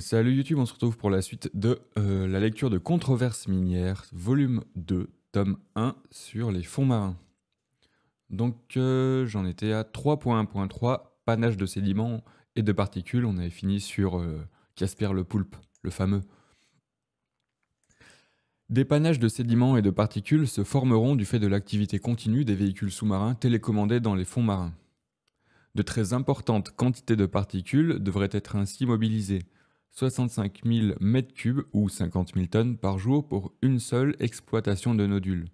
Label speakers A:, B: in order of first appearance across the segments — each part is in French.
A: salut YouTube, on se retrouve pour la suite de euh, la lecture de Controverses minières, volume 2, tome 1 sur les fonds marins. Donc euh, j'en étais à 3.1.3, panache de sédiments et de particules. On avait fini sur euh, Casper le poulpe, le fameux. Des panaches de sédiments et de particules se formeront du fait de l'activité continue des véhicules sous-marins télécommandés dans les fonds marins. De très importantes quantités de particules devraient être ainsi mobilisées 65 000 m3 ou 50 000 tonnes par jour pour une seule exploitation de nodules.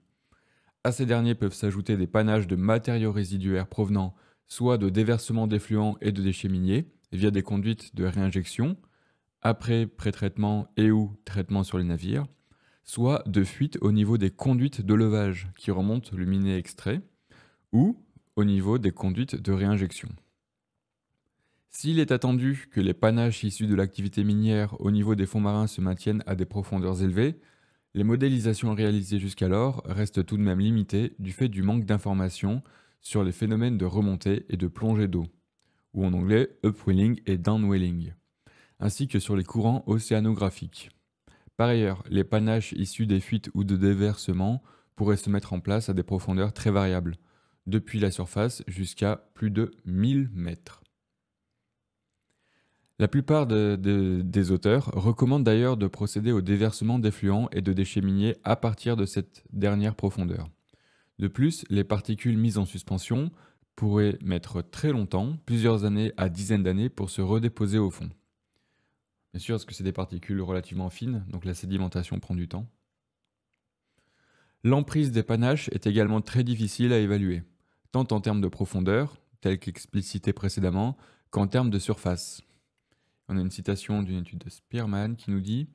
A: À ces derniers peuvent s'ajouter des panaches de matériaux résiduaires provenant soit de déversements d'effluents et de déchets miniers via des conduites de réinjection, après pré-traitement et ou traitement sur les navires, soit de fuites au niveau des conduites de levage qui remontent le miné extrait, ou au niveau des conduites de réinjection. S'il est attendu que les panaches issus de l'activité minière au niveau des fonds marins se maintiennent à des profondeurs élevées, les modélisations réalisées jusqu'alors restent tout de même limitées du fait du manque d'informations sur les phénomènes de remontée et de plongée d'eau, ou en anglais upwelling et downwelling, ainsi que sur les courants océanographiques. Par ailleurs, les panaches issus des fuites ou de déversements pourraient se mettre en place à des profondeurs très variables, depuis la surface jusqu'à plus de 1000 mètres. La plupart des auteurs recommandent d'ailleurs de procéder au déversement d'effluents et de déchets miniers à partir de cette dernière profondeur. De plus, les particules mises en suspension pourraient mettre très longtemps, plusieurs années à dizaines d'années, pour se redéposer au fond. Bien sûr, parce que c'est des particules relativement fines, donc la sédimentation prend du temps. L'emprise des panaches est également très difficile à évaluer, tant en termes de profondeur, telle qu'explicité précédemment, qu'en termes de surface. On a une citation d'une étude de Spearman qui nous dit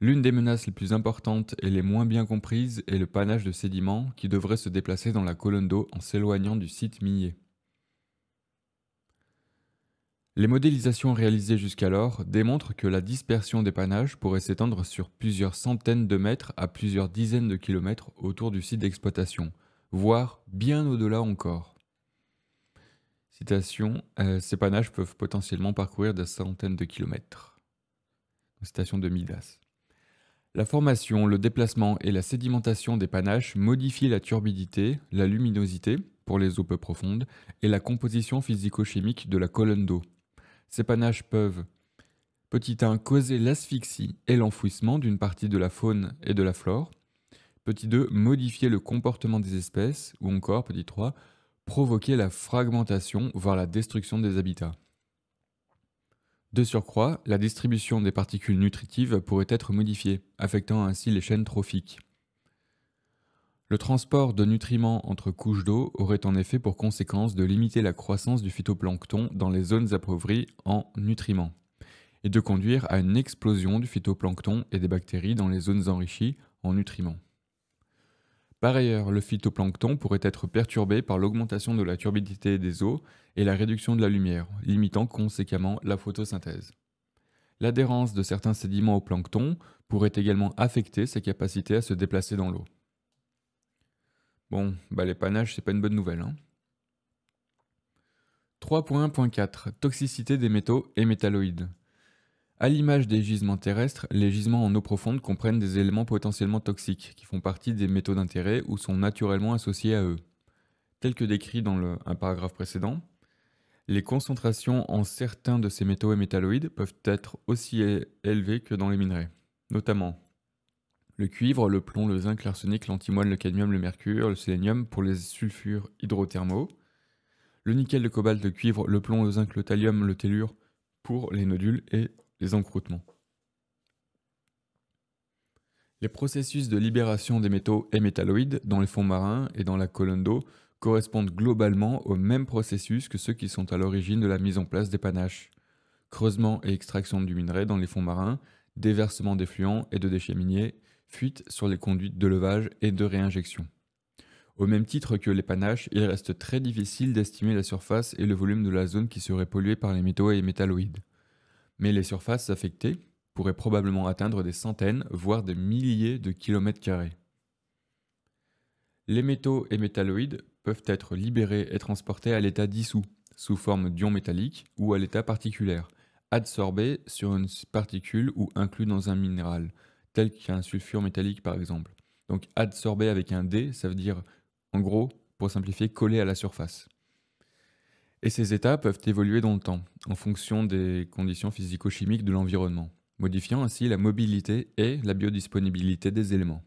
A: L'une des menaces les plus importantes et les moins bien comprises est le panache de sédiments qui devrait se déplacer dans la colonne d'eau en s'éloignant du site minier. Les modélisations réalisées jusqu'alors démontrent que la dispersion des panaches pourrait s'étendre sur plusieurs centaines de mètres à plusieurs dizaines de kilomètres autour du site d'exploitation, voire bien au-delà encore. Citation, euh, ces panaches peuvent potentiellement parcourir des centaines de kilomètres. Citation de Midas. La formation, le déplacement et la sédimentation des panaches modifient la turbidité, la luminosité, pour les eaux peu profondes, et la composition physico-chimique de la colonne d'eau. Ces panaches peuvent, petit 1, causer l'asphyxie et l'enfouissement d'une partie de la faune et de la flore, petit 2, modifier le comportement des espèces, ou encore, petit 3, provoquer la fragmentation, voire la destruction des habitats. De surcroît, la distribution des particules nutritives pourrait être modifiée, affectant ainsi les chaînes trophiques. Le transport de nutriments entre couches d'eau aurait en effet pour conséquence de limiter la croissance du phytoplancton dans les zones appauvries en nutriments, et de conduire à une explosion du phytoplancton et des bactéries dans les zones enrichies en nutriments. Par ailleurs, le phytoplancton pourrait être perturbé par l'augmentation de la turbidité des eaux et la réduction de la lumière, limitant conséquemment la photosynthèse. L'adhérence de certains sédiments au plancton pourrait également affecter sa capacité à se déplacer dans l'eau. Bon, bah c'est pas une bonne nouvelle. Hein 3.1.4 Toxicité des métaux et métalloïdes. À l'image des gisements terrestres, les gisements en eau profonde comprennent des éléments potentiellement toxiques qui font partie des métaux d'intérêt ou sont naturellement associés à eux. Tel que décrit dans un paragraphe précédent, les concentrations en certains de ces métaux et métalloïdes peuvent être aussi élevées que dans les minerais, notamment le cuivre, le plomb, le zinc, l'arsenic, l'antimoine, le cadmium, le mercure, le sélénium pour les sulfures hydrothermaux, le nickel, le cobalt, le cuivre, le plomb, le zinc, le thallium, le tellure pour les nodules et les encroutements Les processus de libération des métaux et métalloïdes dans les fonds marins et dans la colonne d'eau correspondent globalement aux mêmes processus que ceux qui sont à l'origine de la mise en place des panaches. Creusement et extraction du minerai dans les fonds marins, déversement d'effluents et de déchets miniers, fuite sur les conduites de levage et de réinjection. Au même titre que les panaches, il reste très difficile d'estimer la surface et le volume de la zone qui serait polluée par les métaux et les métalloïdes mais les surfaces affectées pourraient probablement atteindre des centaines, voire des milliers de kilomètres carrés. Les métaux et métalloïdes peuvent être libérés et transportés à l'état dissous, sous forme d'ions métalliques ou à l'état particulaire, adsorbés sur une particule ou inclus dans un minéral, tel qu'un sulfure métallique par exemple. Donc adsorbé avec un D, ça veut dire, en gros, pour simplifier, collé à la surface. Et ces états peuvent évoluer dans le temps, en fonction des conditions physico-chimiques de l'environnement, modifiant ainsi la mobilité et la biodisponibilité des éléments.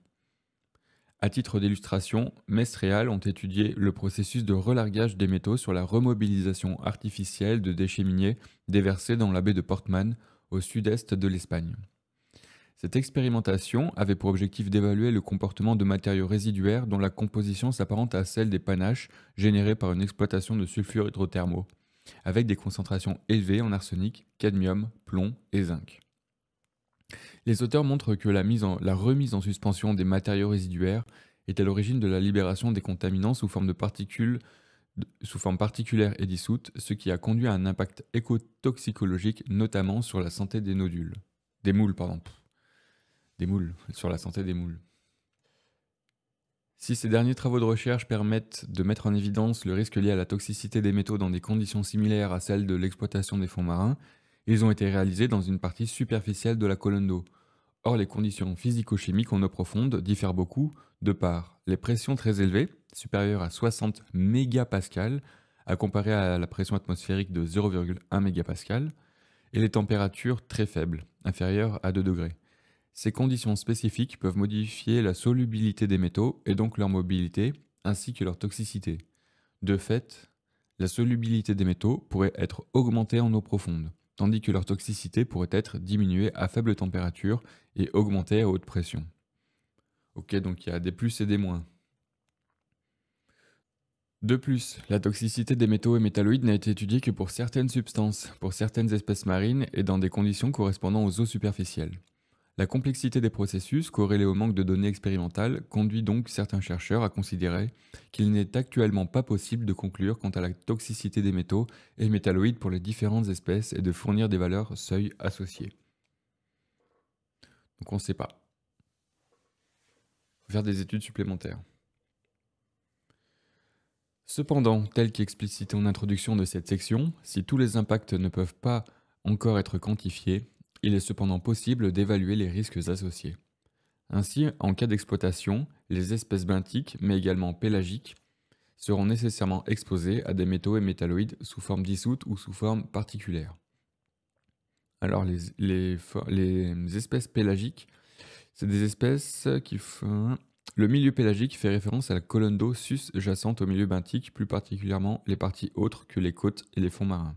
A: À titre d'illustration, Mestreal ont étudié le processus de relargage des métaux sur la remobilisation artificielle de déchets miniers déversés dans la baie de Portman, au sud-est de l'Espagne. Cette expérimentation avait pour objectif d'évaluer le comportement de matériaux résiduaires dont la composition s'apparente à celle des panaches générés par une exploitation de sulfures hydrothermaux, avec des concentrations élevées en arsenic, cadmium, plomb et zinc. Les auteurs montrent que la, mise en, la remise en suspension des matériaux résiduaires est à l'origine de la libération des contaminants sous forme de particules sous forme particulière et dissoute, ce qui a conduit à un impact écotoxicologique notamment sur la santé des nodules. Des moules, pardon des moules, sur la santé des moules. Si ces derniers travaux de recherche permettent de mettre en évidence le risque lié à la toxicité des métaux dans des conditions similaires à celles de l'exploitation des fonds marins, ils ont été réalisés dans une partie superficielle de la colonne d'eau. Or, les conditions physico-chimiques en eau profonde diffèrent beaucoup de par les pressions très élevées, supérieures à 60 MPa, à comparer à la pression atmosphérique de 0,1 mégapascal, et les températures très faibles, inférieures à 2 degrés. Ces conditions spécifiques peuvent modifier la solubilité des métaux et donc leur mobilité, ainsi que leur toxicité. De fait, la solubilité des métaux pourrait être augmentée en eau profonde, tandis que leur toxicité pourrait être diminuée à faible température et augmentée à haute pression. Ok, donc il y a des plus et des moins. De plus, la toxicité des métaux et métalloïdes n'a été étudiée que pour certaines substances, pour certaines espèces marines et dans des conditions correspondant aux eaux superficielles. La complexité des processus, corrélée au manque de données expérimentales, conduit donc certains chercheurs à considérer qu'il n'est actuellement pas possible de conclure quant à la toxicité des métaux et métalloïdes pour les différentes espèces et de fournir des valeurs seuil associées. Donc on ne sait pas. Faire des études supplémentaires. Cependant, tel qu'explicité en introduction de cette section, si tous les impacts ne peuvent pas encore être quantifiés, il est cependant possible d'évaluer les risques associés. Ainsi, en cas d'exploitation, les espèces benthiques, mais également pélagiques, seront nécessairement exposées à des métaux et métalloïdes sous forme dissoute ou sous forme particulière. Alors les, les, les espèces pélagiques, c'est des espèces qui font... Le milieu pélagique fait référence à la colonne d'eau sus jacente au milieu benthique, plus particulièrement les parties autres que les côtes et les fonds marins.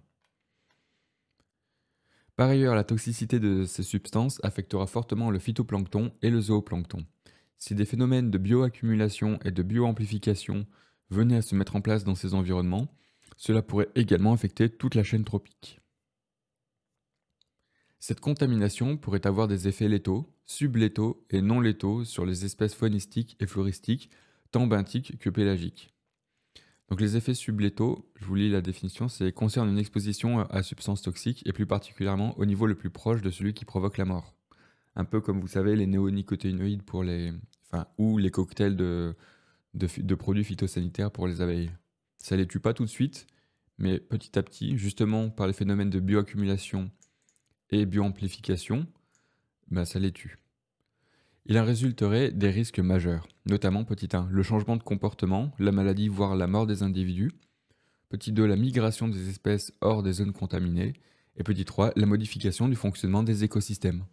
A: Par ailleurs, la toxicité de ces substances affectera fortement le phytoplancton et le zooplancton. Si des phénomènes de bioaccumulation et de bioamplification venaient à se mettre en place dans ces environnements, cela pourrait également affecter toute la chaîne tropique. Cette contamination pourrait avoir des effets létaux, sublétaux et non létaux sur les espèces faunistiques et floristiques, tant benthiques que pélagiques. Donc les effets sublétaux, je vous lis la définition, c'est concerne une exposition à substances toxiques et plus particulièrement au niveau le plus proche de celui qui provoque la mort. Un peu comme vous savez les néonicotinoïdes pour les, enfin, ou les cocktails de, produits phytosanitaires pour les abeilles. Ça les tue pas tout de suite, mais petit à petit, justement par les phénomènes de bioaccumulation et bioamplification, bah, ça les tue. Il en résulterait des risques majeurs, notamment petit 1, le changement de comportement, la maladie voire la mort des individus, petit 2, la migration des espèces hors des zones contaminées, et petit 3, la modification du fonctionnement des écosystèmes.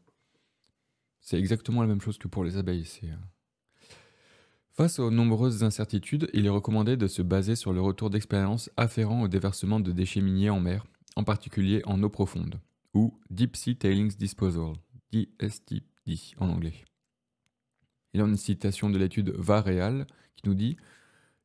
A: C'est exactement la même chose que pour les abeilles. Euh. Face aux nombreuses incertitudes, il est recommandé de se baser sur le retour d'expérience afférent au déversement de déchets miniers en mer, en particulier en eau profonde, ou Deep Sea Tailings Disposal, DSTD en anglais. Il y a une citation de l'étude Varéal qui nous dit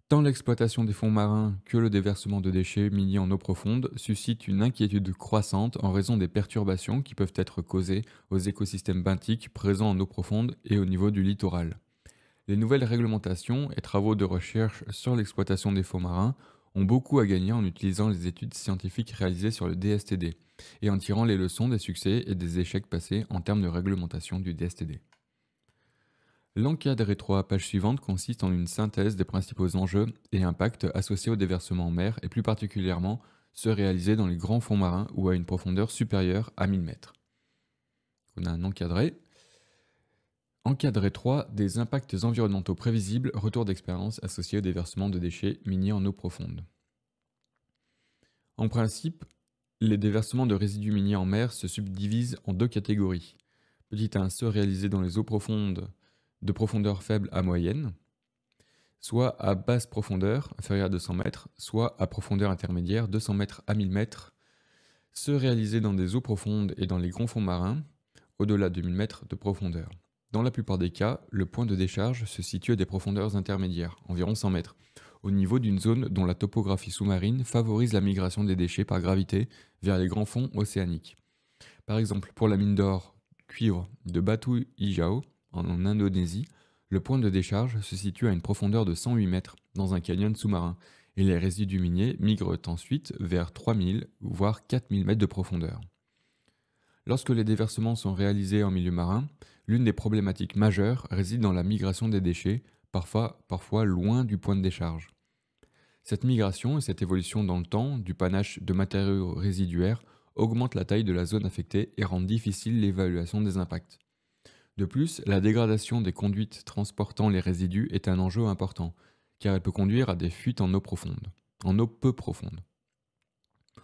A: Tant l'exploitation des fonds marins que le déversement de déchets miniers en eau profonde suscitent une inquiétude croissante en raison des perturbations qui peuvent être causées aux écosystèmes benthiques présents en eau profonde et au niveau du littoral. Les nouvelles réglementations et travaux de recherche sur l'exploitation des fonds marins ont beaucoup à gagner en utilisant les études scientifiques réalisées sur le DSTD et en tirant les leçons des succès et des échecs passés en termes de réglementation du DSTD. L'encadré 3, page suivante, consiste en une synthèse des principaux enjeux et impacts associés au déversement en mer et plus particulièrement ceux réalisés dans les grands fonds marins ou à une profondeur supérieure à 1000 mètres. On a un encadré. Encadré 3, des impacts environnementaux prévisibles, retour d'expérience associés au déversement de déchets miniers en eau profonde. En principe, les déversements de résidus miniers en mer se subdivisent en deux catégories. Petit 1, ceux réalisés dans les eaux profondes de profondeur faible à moyenne, soit à basse profondeur, inférieure à 200 mètres, soit à profondeur intermédiaire, 200 mètres à 1000 mètres, se réaliser dans des eaux profondes et dans les grands fonds marins, au-delà de 1000 mètres de profondeur. Dans la plupart des cas, le point de décharge se situe à des profondeurs intermédiaires, environ 100 mètres, au niveau d'une zone dont la topographie sous-marine favorise la migration des déchets par gravité vers les grands fonds océaniques. Par exemple, pour la mine d'or, cuivre de Batu Ijao, en Indonésie, le point de décharge se situe à une profondeur de 108 mètres dans un canyon sous-marin et les résidus miniers migrent ensuite vers 3000 voire 4000 mètres de profondeur. Lorsque les déversements sont réalisés en milieu marin, l'une des problématiques majeures réside dans la migration des déchets, parfois, parfois loin du point de décharge. Cette migration et cette évolution dans le temps du panache de matériaux résiduaires augmentent la taille de la zone affectée et rendent difficile l'évaluation des impacts. De plus, la dégradation des conduites transportant les résidus est un enjeu important, car elle peut conduire à des fuites en eau profonde, en eau peu profonde.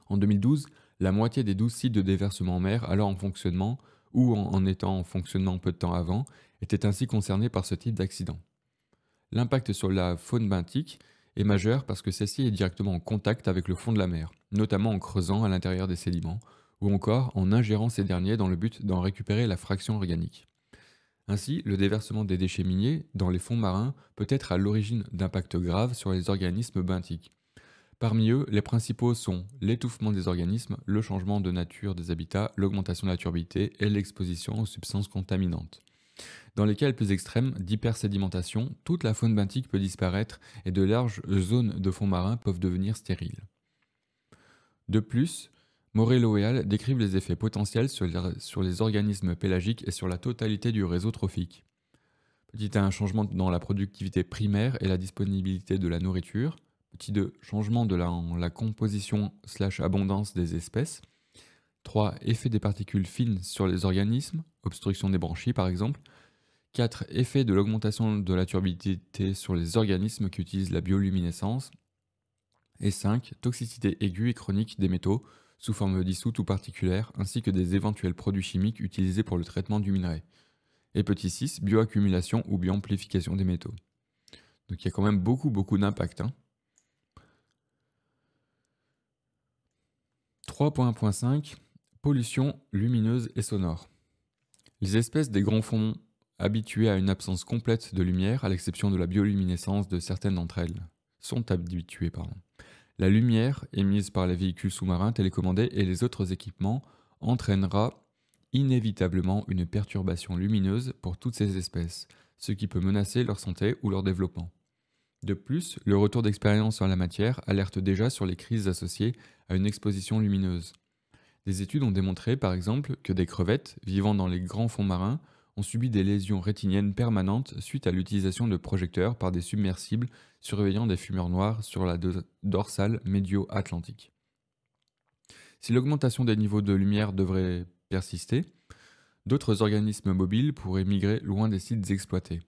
A: En 2012, la moitié des 12 sites de déversement en mer alors en fonctionnement ou en, étant en fonctionnement peu de temps avant étaient ainsi concernés par ce type d'accident. L'impact sur la faune benthique est majeur parce que celle-ci est directement en contact avec le fond de la mer, notamment en creusant à l'intérieur des sédiments, ou encore en ingérant ces derniers dans le but d'en récupérer la fraction organique. Ainsi, le déversement des déchets miniers dans les fonds marins peut être à l'origine d'impacts graves sur les organismes benthiques. Parmi eux, les principaux sont l'étouffement des organismes, le changement de nature des habitats, l'augmentation de la turbidité et l'exposition aux substances contaminantes. Dans les cas les plus extrêmes, d'hypersédimentation, toute la faune benthique peut disparaître et de larges zones de fonds marins peuvent devenir stériles. De plus, Morello et l'Oéal décrivent les effets potentiels sur les, organismes pélagiques et sur la totalité du réseau trophique. Petit 1, changement dans la productivité primaire et la disponibilité de la nourriture. Petit 2, changement de la, la composition slash abondance des espèces. 3, effet des particules fines sur les organismes, obstruction des branchies par exemple. 4, effet de l'augmentation de la turbidité sur les organismes qui utilisent la bioluminescence. Et 5, toxicité aiguë et chronique des métaux, sous forme dissoute ou particulière, ainsi que des éventuels produits chimiques utilisés pour le traitement du minerai. Et petit 6, bioaccumulation ou bioamplification des métaux. Donc il y a quand même beaucoup, beaucoup d'impact. Hein. 3.1.5 Pollution lumineuse et sonore. Les espèces des grands fonds habituées à une absence complète de lumière, à l'exception de la bioluminescence de certaines d'entre elles, sont habituées pardon, la lumière émise par les véhicules sous-marins télécommandés et les autres équipements entraînera inévitablement une perturbation lumineuse pour toutes ces espèces, ce qui peut menacer leur santé ou leur développement. De plus, le retour d'expérience en la matière alerte déjà sur les crises associées à une exposition lumineuse. Des études ont démontré par exemple que des crevettes vivant dans les grands fonds marins ont subi des lésions rétiniennes permanentes suite à l'utilisation de projecteurs par des submersibles surveillant des fumeurs noires sur la dorsale médio-atlantique. Si l'augmentation des niveaux de lumière devrait persister, d'autres organismes mobiles pourraient migrer loin des sites exploités.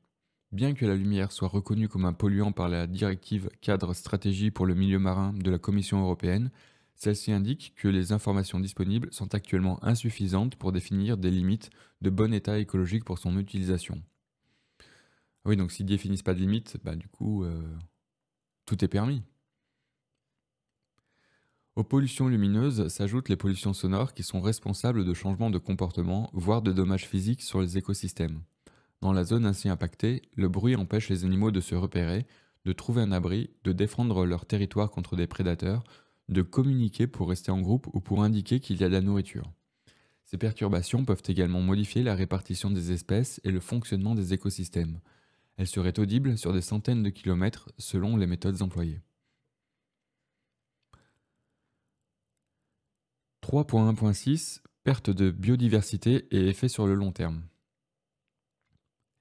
A: Bien que la lumière soit reconnue comme un polluant par la directive cadre stratégie pour le milieu marin de la Commission européenne, celle-ci indique que les informations disponibles sont actuellement insuffisantes pour définir des limites de bon état écologique pour son utilisation. Oui, donc s'ils définissent pas de limites, bah du coup, euh, tout est permis. Aux pollutions lumineuses s'ajoutent les pollutions sonores qui sont responsables de changements de comportement, voire de dommages physiques sur les écosystèmes. Dans la zone ainsi impactée, le bruit empêche les animaux de se repérer, de trouver un abri, de défendre leur territoire contre des prédateurs, de communiquer pour rester en groupe ou pour indiquer qu'il y a de la nourriture. Ces perturbations peuvent également modifier la répartition des espèces et le fonctionnement des écosystèmes. Elles seraient audibles sur des centaines de kilomètres selon les méthodes employées. 3.1.6 Perte de biodiversité et effets sur le long terme.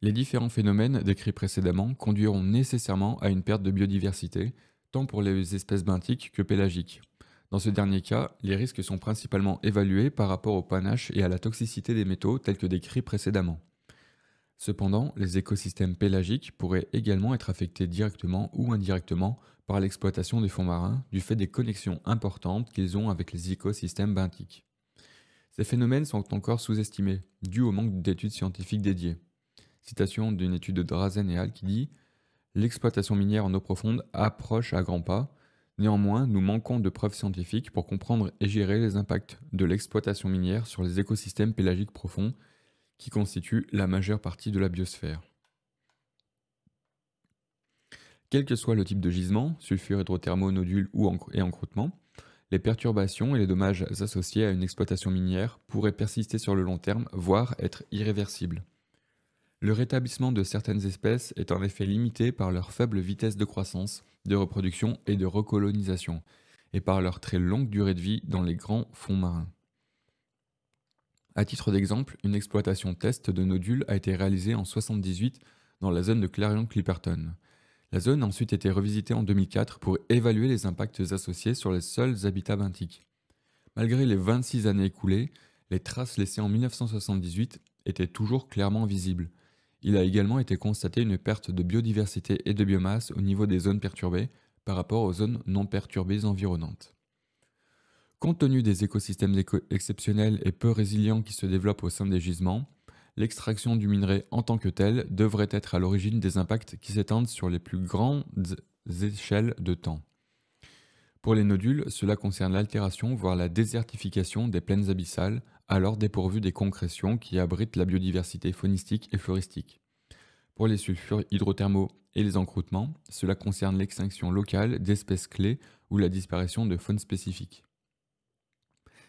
A: Les différents phénomènes décrits précédemment conduiront nécessairement à une perte de biodiversité, tant pour les espèces benthiques que pélagiques. Dans ce dernier cas, les risques sont principalement évalués par rapport au panache et à la toxicité des métaux tels que décrits précédemment. Cependant, les écosystèmes pélagiques pourraient également être affectés directement ou indirectement par l'exploitation des fonds marins du fait des connexions importantes qu'ils ont avec les écosystèmes benthiques. Ces phénomènes sont encore sous-estimés, dû au manque d'études scientifiques dédiées. Citation d'une étude de Drazen et Al qui dit l'exploitation minière en eau profonde approche à grands pas. Néanmoins, nous manquons de preuves scientifiques pour comprendre et gérer les impacts de l'exploitation minière sur les écosystèmes pélagiques profonds qui constituent la majeure partie de la biosphère. Quel que soit le type de gisement, sulfure, hydrothermo, nodules ou et les perturbations et les dommages associés à une exploitation minière pourraient persister sur le long terme, voire être irréversibles. Le rétablissement de certaines espèces est en effet limité par leur faible vitesse de croissance, de reproduction et de recolonisation, et par leur très longue durée de vie dans les grands fonds marins. À titre d'exemple, une exploitation test de nodules a été réalisée en 1978 dans la zone de Clarion-Clipperton. La zone a ensuite été revisitée en 2004 pour évaluer les impacts associés sur les seuls habitats benthiques. Malgré les 26 années écoulées, les traces laissées en 1978 étaient toujours clairement visibles, il a également été constaté une perte de biodiversité et de biomasse au niveau des zones perturbées par rapport aux zones non perturbées environnantes. Compte tenu des écosystèmes exceptionnels et peu résilients qui se développent au sein des gisements, l'extraction du minerai en tant que tel devrait être à l'origine des impacts qui s'étendent sur les plus grandes échelles de temps. Pour les nodules, cela concerne l'altération, voire la désertification des plaines abyssales, alors dépourvues des concrétions qui abritent la biodiversité faunistique et floristique. Pour les sulfures hydrothermaux et les encroûtements, cela concerne l'extinction locale d'espèces clés ou la disparition de faunes spécifiques.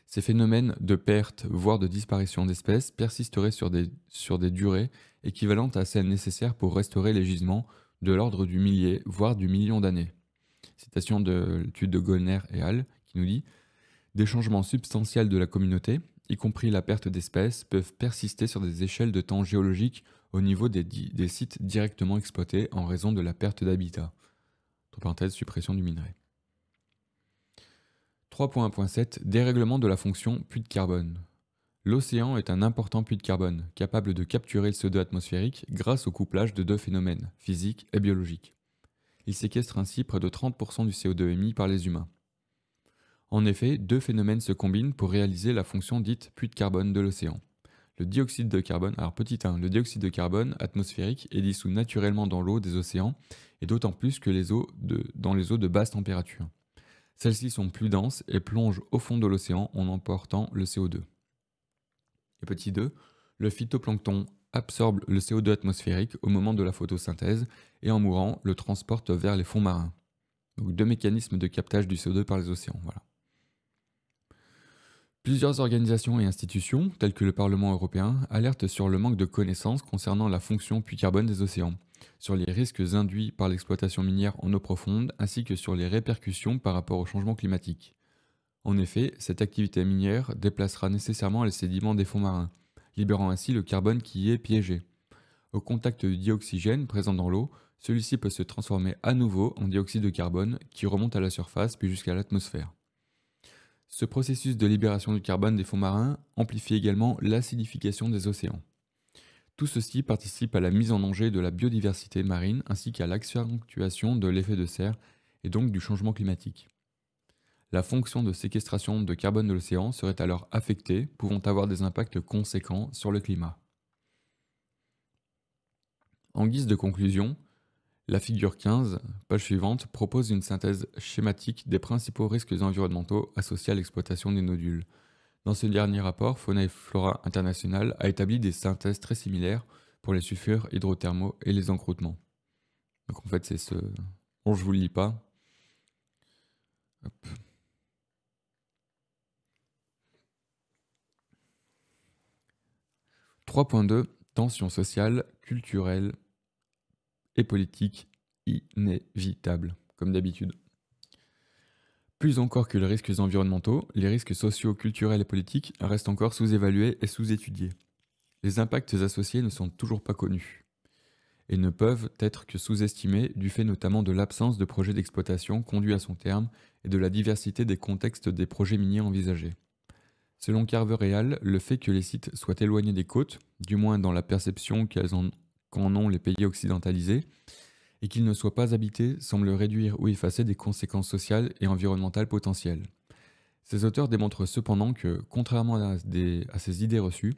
A: Ces phénomènes de perte, voire de disparition d'espèces, persisteraient sur des, sur des durées équivalentes à celles nécessaires pour restaurer les gisements de l'ordre du millier, voire du million d'années. Citation de l'étude de Gollner et Hall qui nous dit Des changements substantiels de la communauté, y compris la perte d'espèces, peuvent persister sur des échelles de temps géologiques au niveau des, sites directement exploités en raison de la perte d'habitat. suppression du minerai. 3.1.7 Dérèglement de la fonction puits de carbone. L'océan est un important puits de carbone, capable de capturer le CO2 atmosphérique grâce au couplage de deux phénomènes, physiques et biologiques. Il séquestre ainsi près de 30% du CO2 émis par les humains. En effet, deux phénomènes se combinent pour réaliser la fonction dite puits de carbone de l'océan. Le dioxyde de carbone, alors petit 1, le dioxyde de carbone atmosphérique est dissous naturellement dans l'eau des océans et d'autant plus que les eaux de, dans les eaux de basse température. Celles-ci sont plus denses et plongent au fond de l'océan en emportant le CO2. Et petit 2, le phytoplancton absorbe le CO2 atmosphérique au moment de la photosynthèse et en mourant le transporte vers les fonds marins. Donc deux mécanismes de captage du CO2 par les océans. Voilà. Plusieurs organisations et institutions, telles que le Parlement européen, alertent sur le manque de connaissances concernant la fonction puits carbone des océans, sur les risques induits par l'exploitation minière en eau profonde, ainsi que sur les répercussions par rapport au changement climatique. En effet, cette activité minière déplacera nécessairement les sédiments des fonds marins, libérant ainsi le carbone qui y est piégé. Au contact du dioxygène présent dans l'eau, celui-ci peut se transformer à nouveau en dioxyde de carbone qui remonte à la surface puis jusqu'à l'atmosphère. Ce processus de libération du carbone des fonds marins amplifie également l'acidification des océans. Tout ceci participe à la mise en danger de la biodiversité marine ainsi qu'à l'accentuation de l'effet de serre et donc du changement climatique. La fonction de séquestration de carbone de l'océan serait alors affectée, pouvant avoir des impacts conséquents sur le climat. En guise de conclusion, la figure 15, page suivante, propose une synthèse schématique des principaux risques environnementaux associés à l'exploitation des nodules. Dans ce dernier rapport, Fauna et Flora International a établi des synthèses très similaires pour les sulfures hydrothermaux et les encroûtements. Donc en fait, c'est ce... Bon, je vous le lis pas. 3.2 Tensions sociale, culturelle et politique inévitable. comme d'habitude. Plus encore que les risques environnementaux, les risques sociaux, culturels et politiques restent encore sous-évalués et sous-étudiés. Les impacts associés ne sont toujours pas connus et ne peuvent être que sous-estimés du fait notamment de l'absence de projets d'exploitation conduits à son terme et de la diversité des contextes des projets miniers envisagés. Selon Carver et le fait que les sites soient éloignés des côtes, du moins dans la perception qu'en ont les pays occidentalisés, et qu'ils ne soient pas habités semble réduire ou effacer des conséquences sociales et environnementales potentielles. Ces auteurs démontrent cependant que, contrairement à, à ces idées reçues,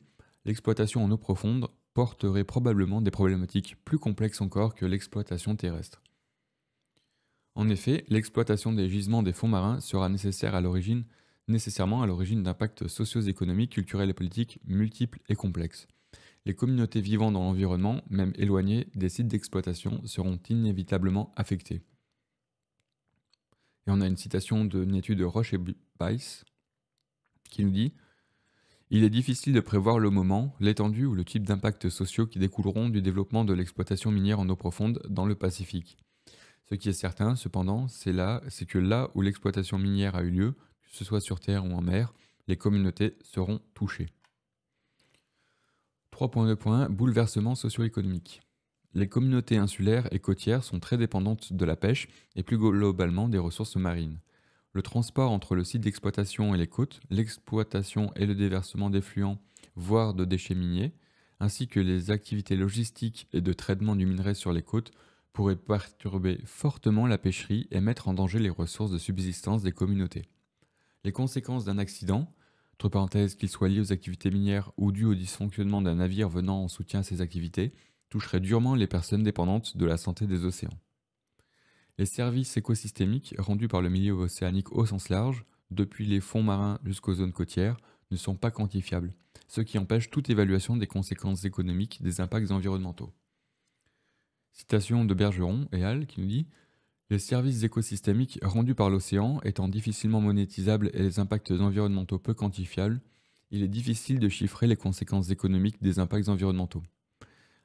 A: l'exploitation en eau profonde porterait probablement des problématiques plus complexes encore que l'exploitation terrestre. En effet, l'exploitation des gisements des fonds marins sera nécessaire à l'origine nécessairement à l'origine d'impacts socio-économiques, culturels et politiques multiples et complexes. Les communautés vivant dans l'environnement, même éloignées des sites d'exploitation, seront inévitablement affectées. Et on a une citation d'une étude de Roche et Bice qui nous dit Il est difficile de prévoir le moment, l'étendue ou le type d'impacts sociaux qui découleront du développement de l'exploitation minière en eau profonde dans le Pacifique. Ce qui est certain, cependant, c'est que là où l'exploitation minière a eu lieu, que ce soit sur terre ou en mer, les communautés seront touchées. 3.2.1 Bouleversement socio-économique. Les communautés insulaires et côtières sont très dépendantes de la pêche et plus globalement des ressources marines. Le transport entre le site d'exploitation et les côtes, l'exploitation et le déversement d'effluents, voire de déchets miniers, ainsi que les activités logistiques et de traitement du minerai sur les côtes pourraient perturber fortement la pêcherie et mettre en danger les ressources de subsistance des communautés. Les conséquences d'un accident, entre parenthèses qu'il soit lié aux activités minières ou dû au dysfonctionnement d'un navire venant en soutien à ces activités, toucheraient durement les personnes dépendantes de la santé des océans. Les services écosystémiques rendus par le milieu océanique au sens large, depuis les fonds marins jusqu'aux zones côtières, ne sont pas quantifiables, ce qui empêche toute évaluation des conséquences économiques des impacts environnementaux. Citation de Bergeron et Hall qui nous dit les services écosystémiques rendus par l'océan étant difficilement monétisables et les impacts environnementaux peu quantifiables, il est difficile de chiffrer les conséquences économiques des impacts environnementaux.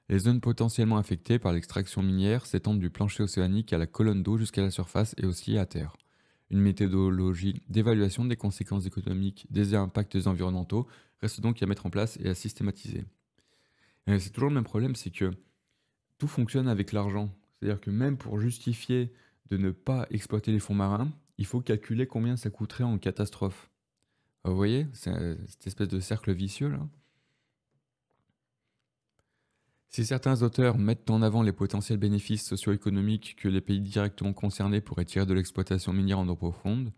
A: Les zones potentiellement affectées par l'extraction minière s'étendent du plancher océanique à la colonne d'eau jusqu'à la surface et aussi à terre. Une méthodologie d'évaluation des conséquences économiques des impacts environnementaux reste donc à mettre en place et à systématiser. C'est toujours le même problème, c'est que tout fonctionne avec l'argent. C'est-à-dire que même pour justifier de ne pas exploiter les fonds marins, il faut calculer combien ça coûterait en catastrophe. Vous voyez, c'est euh, cette espèce de cercle vicieux là. Si certains auteurs mettent en avant les potentiels bénéfices socio-économiques que les pays directement concernés pourraient tirer de l'exploitation minière en eau profonde,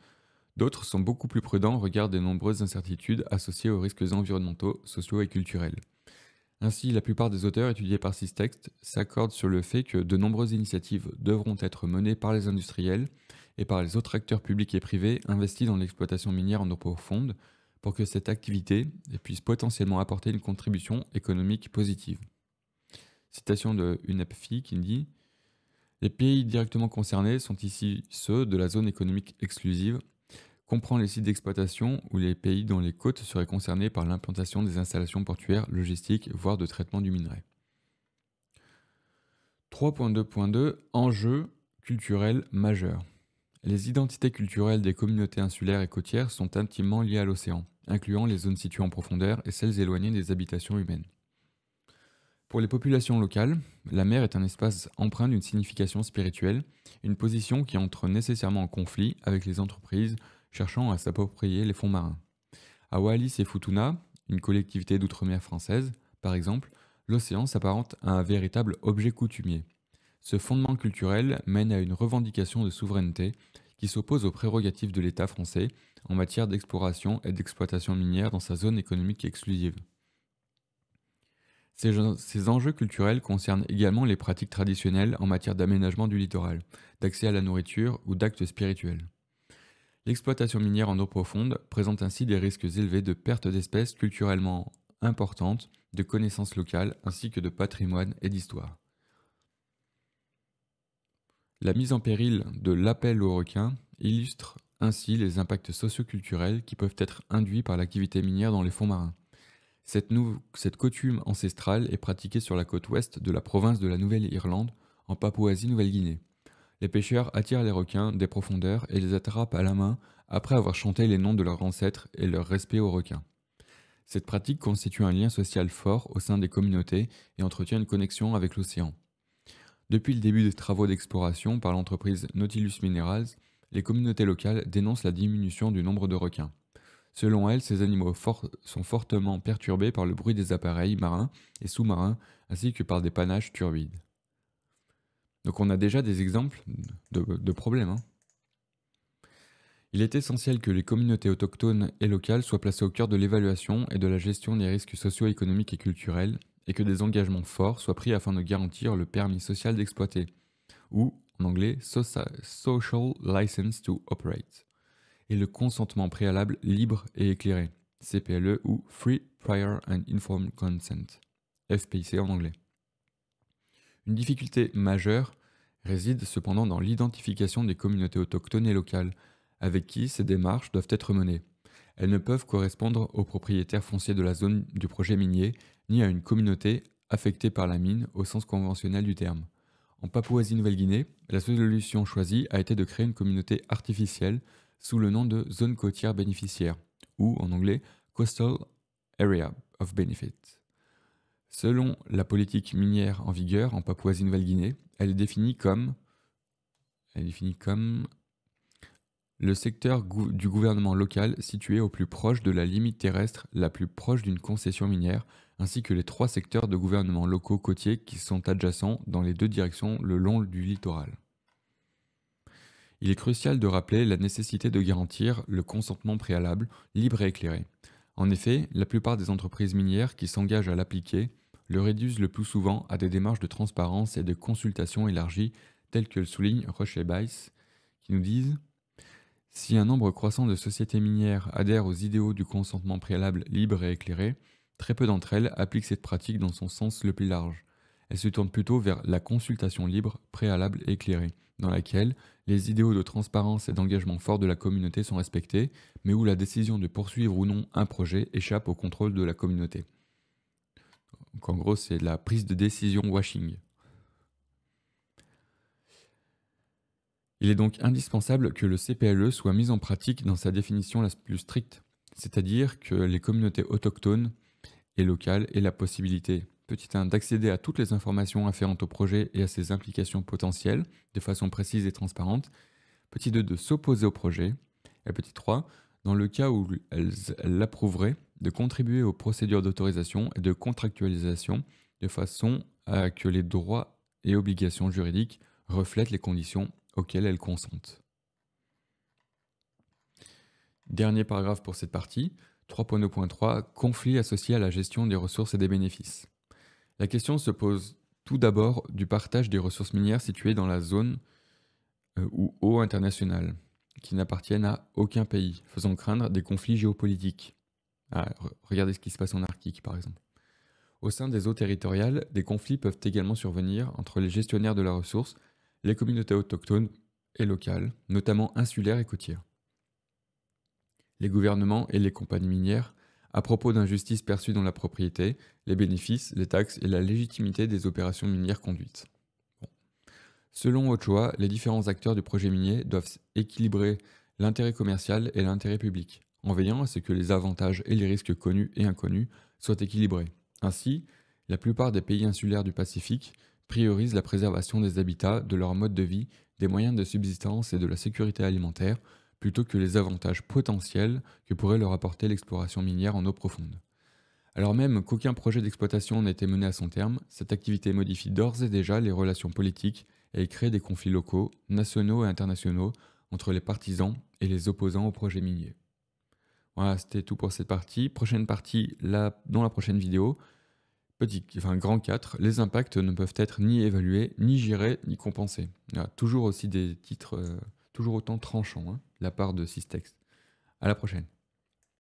A: d'autres sont beaucoup plus prudents au regard des nombreuses incertitudes associées aux risques environnementaux, sociaux et culturels. Ainsi, la plupart des auteurs étudiés par textes s'accordent sur le fait que de nombreuses initiatives devront être menées par les industriels et par les autres acteurs publics et privés investis dans l'exploitation minière en eau profonde pour que cette activité puisse potentiellement apporter une contribution économique positive. Citation de UNEPFI qui dit Les pays directement concernés sont ici ceux de la zone économique exclusive, comprend les sites d'exploitation ou les pays dont les côtes seraient concernées par l'implantation des installations portuaires, logistiques, voire de traitement du minerai. 3.2.2 Enjeux culturels majeurs. Les identités culturelles des communautés insulaires et côtières sont intimement liées à l'océan, incluant les zones situées en profondeur et celles éloignées des habitations humaines. Pour les populations locales, la mer est un espace empreint d'une signification spirituelle, une position qui entre nécessairement en conflit avec les entreprises, cherchant à s'approprier les fonds marins. À Wallis et Futuna, une collectivité d'outre-mer française, par exemple, l'océan s'apparente à un véritable objet coutumier. Ce fondement culturel mène à une revendication de souveraineté qui s'oppose aux prérogatives de l'État français en matière d'exploration et d'exploitation minière dans sa zone économique exclusive. Ces, ces, enjeux culturels concernent également les pratiques traditionnelles en matière d'aménagement du littoral, d'accès à la nourriture ou d'actes spirituels. L'exploitation minière en eau profonde présente ainsi des risques élevés de perte d'espèces culturellement importantes, de connaissances locales ainsi que de patrimoine et d'histoire. La mise en péril de l'appel aux requins illustre ainsi les impacts socioculturels qui peuvent être induits par l'activité minière dans les fonds marins. Cette, cette, coutume ancestrale est pratiquée sur la côte ouest de la province de la Nouvelle-Irlande, en Papouasie-Nouvelle-Guinée. Les pêcheurs attirent les requins des profondeurs et les attrapent à la main après avoir chanté les noms de leurs ancêtres et leur respect aux requins. Cette pratique constitue un lien social fort au sein des communautés et entretient une connexion avec l'océan. Depuis le début des travaux d'exploration par l'entreprise Nautilus Minerals, les communautés locales dénoncent la diminution du nombre de requins. Selon elles, ces animaux sont fortement perturbés par le bruit des appareils marins et sous-marins ainsi que par des panaches turbides. Donc on a déjà des exemples de, problèmes. Hein. Il est essentiel que les communautés autochtones et locales soient placées au cœur de l'évaluation et de la gestion des risques socio-économiques et culturels, et que des engagements forts soient pris afin de garantir le permis social d'exploiter, ou en anglais Social License to Operate, et le consentement préalable libre et éclairé, CPLE ou Free Prior and Informed Consent, FPIC en anglais. Une difficulté majeure réside cependant dans l'identification des communautés autochtones et locales, avec qui ces démarches doivent être menées. Elles ne peuvent correspondre aux propriétaires fonciers de la zone du projet minier, ni à une communauté affectée par la mine au sens conventionnel du terme. En Papouasie-Nouvelle-Guinée, la solution choisie a été de créer une communauté artificielle sous le nom de zone côtière bénéficiaire, ou en anglais Coastal Area of Benefit. Selon la politique minière en vigueur en Papouasie-Nouvelle-Guinée, elle est définie comme, elle est définie comme le secteur du gouvernement local situé au plus proche de la limite terrestre la plus proche d'une concession minière, ainsi que les trois secteurs de gouvernement locaux côtiers qui sont adjacents dans les deux directions le long du littoral. Il est crucial de rappeler la nécessité de garantir le consentement préalable, libre et éclairé. En effet, la plupart des entreprises minières qui s'engagent à l'appliquer le réduisent le plus souvent à des démarches de transparence et de consultation élargies, telles que le souligne Roche et Bice, qui nous disent Si un nombre croissant de sociétés minières adhèrent aux idéaux du consentement préalable libre et éclairé, très peu d'entre elles appliquent cette pratique dans son sens le plus large. Elles se tournent plutôt vers la consultation libre, préalable et éclairée, dans laquelle les idéaux de transparence et d'engagement fort de la communauté sont respectés, mais où la décision de poursuivre ou non un projet échappe au contrôle de la communauté. Donc en gros, c'est la prise de décision washing. Il est donc indispensable que le CPLE soit mis en pratique dans sa définition la plus stricte, c'est-à-dire que les communautés autochtones et locales aient la possibilité, petit 1, d'accéder à toutes les informations afférentes au projet et à ses implications potentielles de façon précise et transparente, petit 2, de s'opposer au projet, et petit 3, dans le cas où elles l'approuveraient, de contribuer aux procédures d'autorisation et de contractualisation de façon à que les droits et obligations juridiques reflètent les conditions auxquelles elles consentent. Dernier paragraphe pour cette partie, 3.2.3, conflits associés à la gestion des ressources et des bénéfices. La question se pose tout d'abord du partage des ressources minières situées dans la zone euh, ou eau internationale, qui n'appartiennent à aucun pays, faisant craindre des conflits géopolitiques. Ah, regardez ce qui se passe en Arctique, par exemple. Au sein des eaux territoriales, des conflits peuvent également survenir entre les gestionnaires de la ressource, les communautés autochtones et locales, notamment insulaires et côtières. Les gouvernements et les compagnies minières, à propos d'injustices perçues dans la propriété, les bénéfices, les taxes et la légitimité des opérations minières conduites. Selon Ochoa, les différents acteurs du projet minier doivent équilibrer l'intérêt commercial et l'intérêt public en veillant à ce que les avantages et les risques connus et inconnus soient équilibrés. Ainsi, la plupart des pays insulaires du Pacifique priorisent la préservation des habitats, de leur mode de vie, des moyens de subsistance et de la sécurité alimentaire, plutôt que les avantages potentiels que pourrait leur apporter l'exploration minière en eau profonde. Alors même qu'aucun projet d'exploitation n'a été mené à son terme, cette activité modifie d'ores et déjà les relations politiques et crée des conflits locaux, nationaux et internationaux entre les partisans et les opposants au projet minier. Voilà, c'était tout pour cette partie. Prochaine partie, là, dans la prochaine vidéo, petit, enfin, grand 4, les impacts ne peuvent être ni évalués, ni gérés, ni compensés. toujours aussi des titres, euh, toujours autant tranchants, hein, la part de Systex. À la prochaine.